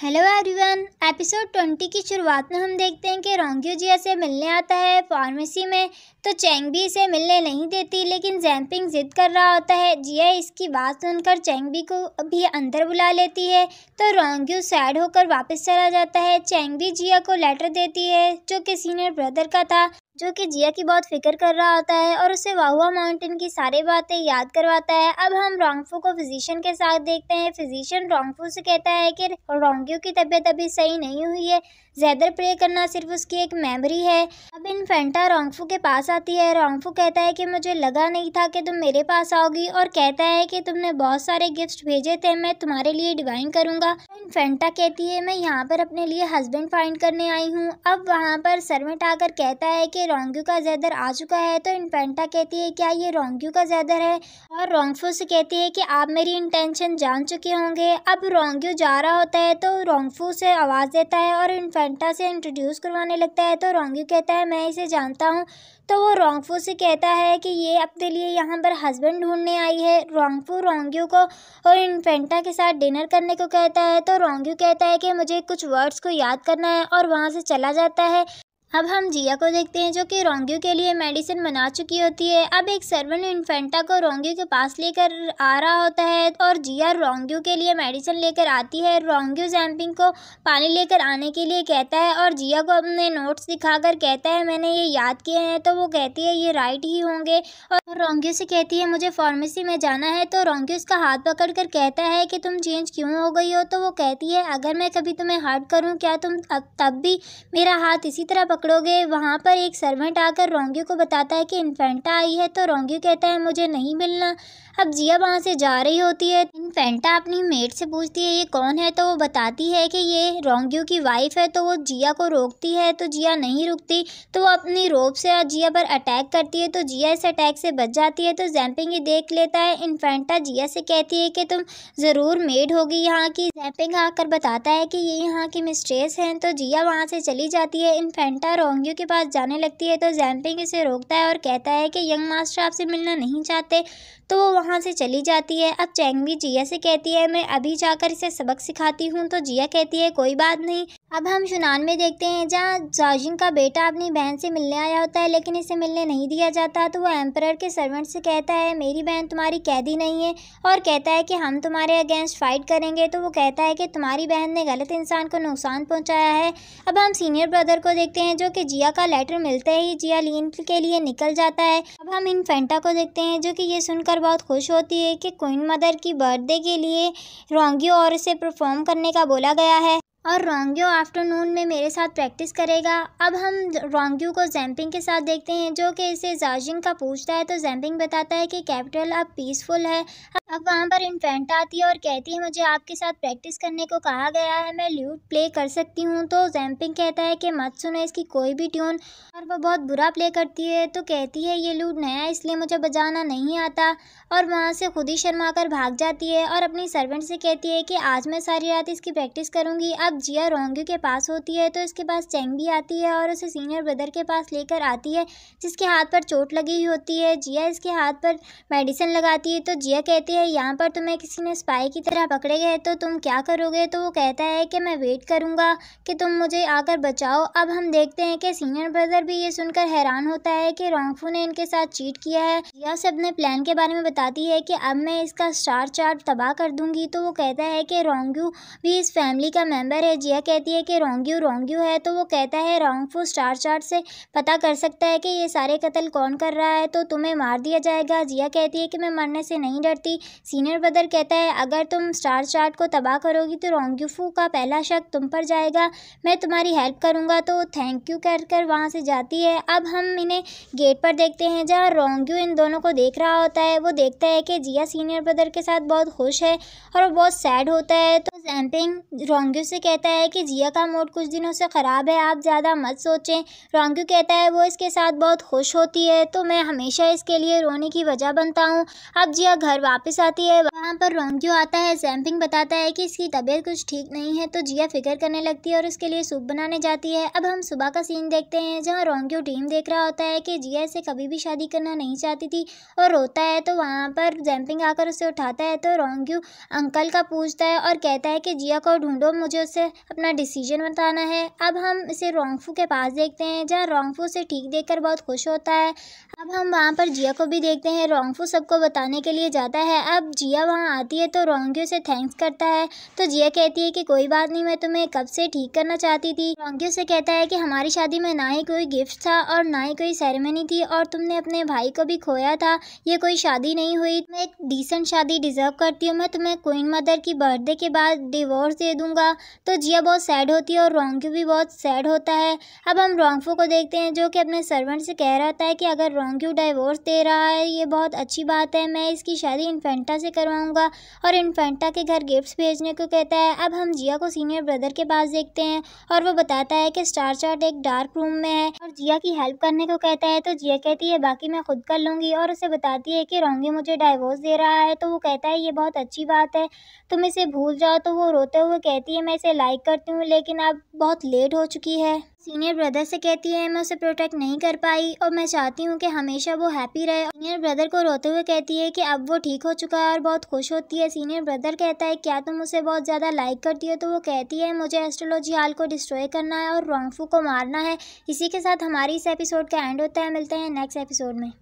hello everyone episode twenty की शुरुआत में हम देखते हैं कि रोंग्यू जिया से मिलने आता है फार्मेसी में तो चैंग भी इसे मिलने नहीं देती लेकिन जैम्पिंग जिद कर रहा होता है जिया इसकी बात सुनकर चैंग भी को भी अंदर बुला लेती है तो रोंग्यू सैड होकर वापस चला जाता है चैंग भी जिया को लेटर देती है जो कि सीनियर ब्रदर का था जो कि जिया की बहुत फिक्र कर रहा होता है और उसे वाहुआ माउंटेन की सारी बातें याद करवाता है अब हम रोंगफू को फिजिशियन के साथ देखते हैं फिजिशियन रोंगफू से कहता है कि रोंगियो की तबीयत अभी सही नहीं हुई है जैदर प्रे करना सिर्फ उसकी एक मेमोरी है अब फेंटा रोंगफू के पास आती है रोंगफू कहता है कि मुझे लगा नहीं था कि तुम मेरे पास आओगी और कहता है कि तुमने बहुत सारे गिफ्ट भेजे थे मैं तुम्हारे लिए डिवाइन इन फेंटा कहती है मैं यहाँ पर अपने लिए हस्बैंड फाइंड करने आई हूँ अब वहाँ पर सरमेंट आकर कहता है कि रोंग्यू का जैदर आ चुका है तो इनफेंटा कहती है क्या ये रोंग्यू का जैदर है और रोंगफू से कहती है कि आप मेरी इंटेंशन जान चुके होंगे अब रोंग्यू जा रहा होता है तो रोंगफू से आवाज़ देता है और इनफेंटा से इंट्रोड्यूस करवाने लगता है तो रोंग्यू कहता है मैं इसे जानता हूँ तो वो रोंगफू से कहता है कि ये अपने लिए यहाँ पर हस्बैंड ढूंढने आई है रोंगफू रोंग्यू को और इन्फेंटा के साथ डिनर करने को कहता है तो रोंग्यू कहता है कि मुझे कुछ वर्ड्स को याद करना है और वहाँ से चला जाता है अब हम जिया को देखते हैं जो कि रोंग्यू के लिए मेडिसिन बना चुकी होती है अब एक सर्वेंट इन्फेंटा को रोंग्यू के पास लेकर आ रहा होता है और जिया रोंग्यू के लिए मेडिसिन लेकर आती है रोंग्यू जैम्पिंग को पानी लेकर आने के लिए कहता है और जिया को अपने नोट्स दिखाकर कहता है मैंने ये याद किए हैं तो वो कहती है ये राइट ही होंगे और रोंग्यू से कहती है मुझे फार्मेसी में जाना है तो रोंग्यू उसका हाथ पकड़ कर कहता है कि तुम चेंज क्यों हो गई हो तो वो कहती है अगर मैं कभी तुम्हें हर्ट करूँ क्या तुम तब भी मेरा हाथ इसी तरह पकड़ पकड़ोगे वहाँ पर एक सर्वेंट आकर रोंगियो को बताता है कि इन्फेंटा आई है तो रोंगियो कहता है मुझे नहीं मिलना अब जिया वहाँ से जा रही होती है इन्फेंटा अपनी मेट से पूछती है ये कौन है तो वो बताती है कि ये रोंगियो की वाइफ है तो वो जिया को रोकती है तो जिया नहीं रुकती तो वो अपनी रोप से जिया पर अटैक करती है तो जिया इस अटैक से बच जाती है तो जैम्पिंग ये देख लेता है इन्फेंटा जिया से कहती है कि तुम ज़रूर मेड होगी यहाँ की जैम्पिंग आकर बताता है कि ये यहाँ की मिस्ट्रेस हैं तो जिया वहाँ से चली जाती है इन्फेंटा बार ओंगयू के पास जाने लगती है तो जैनपिंग इसे रोकता है और कहता है कि यंग मास्टर आपसे मिलना नहीं चाहते तो वो वहाँ से चली जाती है अब चैंगवी जिया से कहती है मैं अभी जाकर इसे सबक सिखाती हूँ तो जिया कहती है कोई बात नहीं अब हम शुनान में देखते हैं जहाँ जाजिंग का बेटा अपनी बहन से मिलने आया होता है लेकिन इसे मिलने नहीं दिया जाता तो वो एम्पर के सर्वेंट से कहता है मेरी बहन तुम्हारी कैदी नहीं है और कहता है कि हम तुम्हारे अगेंस्ट फाइट करेंगे तो वो कहता है कि तुम्हारी बहन ने गलत इंसान को नुकसान पहुँचाया है अब हम सीनियर ब्रदर को देखते हैं जो कि जिया का लेटर मिलते ही जिया लीन के लिए निकल जाता है अब हम फेंटा को देखते हैं जो कि ये सुनकर बहुत खुश होती है कि क्वीन मदर की बर्थडे के लिए रोंगियो और इसे परफॉर्म करने का बोला गया है और रोंग्यो आफ्टरनून में मेरे साथ प्रैक्टिस करेगा अब हम रोंग्यू को जैम्पिंग के साथ देखते हैं जो कि इसे जाजिंग का पूछता है तो जैम्पिंग बताता है कि कैपिटल अब पीसफुल है अब वहाँ पर इन्फेंट आती है और कहती है मुझे आपके साथ प्रैक्टिस करने को कहा गया है मैं ल्यूट प्ले कर सकती हूँ तो जैम्पिंग कहता है कि मत सुनो इसकी कोई भी ट्यून और वो बहुत बुरा प्ले करती है तो कहती है ये ल्यूट नया इसलिए मुझे बजाना नहीं आता और वहाँ से खुद ही शर्मा कर भाग जाती है और अपनी सर्वेंट से कहती है कि आज मैं सारी रात इसकी प्रैक्टिस करूँगी अब जिया रोंगू के पास होती है तो इसके पास चेंग भी आती है और उसे सीनियर ब्रदर के पास लेकर आती है जिसके हाथ पर चोट लगी हुई होती है जिया इसके हाथ पर मेडिसिन लगाती है तो जिया कहती है है यहाँ पर तुम्हें किसी ने स्पाई की तरह पकड़े गए तो तुम क्या करोगे तो वो कहता है कि मैं वेट करूँगा कि तुम मुझे आकर बचाओ अब हम देखते हैं कि सीनियर ब्रदर भी ये सुनकर हैरान होता है कि रोंगफू ने इनके साथ चीट किया है जिया सब ने प्लान के बारे में बताती है कि अब मैं इसका स्टार चार्ट तबाह कर दूंगी तो वो कहता है कि रोंग्यू भी इस फैमिली का मेम्बर है जिया कहती है कि रोंग्यू रोंग्यू है तो वो कहता है रोंगफू स्टार चार्ट से पता कर सकता है कि ये सारे कत्ल कौन कर रहा है तो तुम्हें मार दिया जाएगा जिया कहती है कि मैं मरने से नहीं डरती सीनियर ब्रदर कहता है अगर तुम स्टार चार्ट को तबाह करोगी तो रोंग्यूफू का पहला शक तुम पर जाएगा मैं तुम्हारी हेल्प करूँगा तो थैंक यू कर कर वहाँ से जाती है अब हम इन्हें गेट पर देखते हैं जहाँ रोंग्यू इन दोनों को देख रहा होता है वो देखता है कि जिया सीनियर ब्रदर के साथ बहुत खुश है और वो बहुत सैड होता है तो जैम्पिंग रोंग्यू से कहता है कि जिया का मूड कुछ दिनों से ख़राब है आप ज़्यादा मत सोचें रोंग्यू कहता है वो इसके साथ बहुत खुश होती है तो मैं हमेशा इसके लिए रोने की वजह बनता हूँ अब जिया घर वापस आती है वहाँ पर रोंगजो आता है सैम्पिंग बताता है कि इसकी तबीयत कुछ ठीक नहीं है तो जिया फिक्र करने लगती है और उसके लिए सूप बनाने जाती है अब हम सुबह का सीन देखते हैं जहाँ रोंगजो टीम देख रहा होता है कि जिया इसे कभी भी शादी करना नहीं चाहती थी और रोता है तो वहाँ पर जैम्पिंग आकर उसे उठाता है तो रोंगजो अंकल का पूछता है और कहता है कि जिया को ढूंढो मुझे उससे अपना डिसीजन बताना है अब हम इसे रोंगफू के पास देखते हैं जहाँ रोंगफू उसे ठीक कर बहुत खुश होता है अब हम वहाँ पर जिया को भी देखते हैं रोंगफू सबको बताने के लिए जाता है अब जिया वहाँ आती है तो रोंग्यू से थैंक्स करता है तो जिया कहती है कि कोई बात नहीं मैं तुम्हें कब से ठीक करना चाहती थी रोंग्यू से कहता है कि हमारी शादी में ना ही कोई गिफ्ट था और ना ही कोई सेरेमनी थी और तुमने अपने भाई को भी खोया था ये कोई शादी नहीं हुई मैं एक डिसेंट शादी डिजर्व करती हूँ मैं तुम्हें क्वीन मदर की बर्थडे के बाद डिवोर्स दे दूंगा तो जिया बहुत सैड होती है और रोंग्यू भी बहुत सैड होता है अब हम रोंगफू को देखते हैं जो कि अपने सर्वेंट से कह रहा था कि अगर रोंग्यू डाइवोर्स दे रहा है ये बहुत अच्छी बात है मैं इसकी शादी इन्फेक्ट इन्फेंटा से करवाऊँगा और इन्फेंटा के घर गिफ्ट्स भेजने को कहता है अब हम जिया को सीनियर ब्रदर के पास देखते हैं और वो बताता है कि स्टार चार्ट एक डार्क रूम में है और जिया की हेल्प करने को कहता है तो जिया कहती है बाकी मैं खुद कर लूँगी और उसे बताती है कि रोंगी मुझे डाइवोर्स दे रहा है तो वो कहता है ये बहुत अच्छी बात है तुम इसे भूल जाओ तो वो रोते हुए कहती है मैं इसे लाइक करती हूँ लेकिन अब बहुत लेट हो चुकी है सीनियर ब्रदर से कहती है मैं उसे प्रोटेक्ट नहीं कर पाई और मैं चाहती हूँ कि हमेशा वो हैप्पी रहे सीनियर ब्रदर को रोते हुए कहती है कि अब वो ठीक हो चुका है और बहुत खुश होती है सीनियर ब्रदर कहता है क्या तुम उसे बहुत ज़्यादा लाइक करती हो तो वो कहती है मुझे एस्ट्रोलॉजी हाल को डिस्ट्रॉय करना है और रोंगफू को मारना है इसी के साथ हमारी इस एपिसोड का एंड होता है मिलते हैं नेक्स्ट एपिसोड में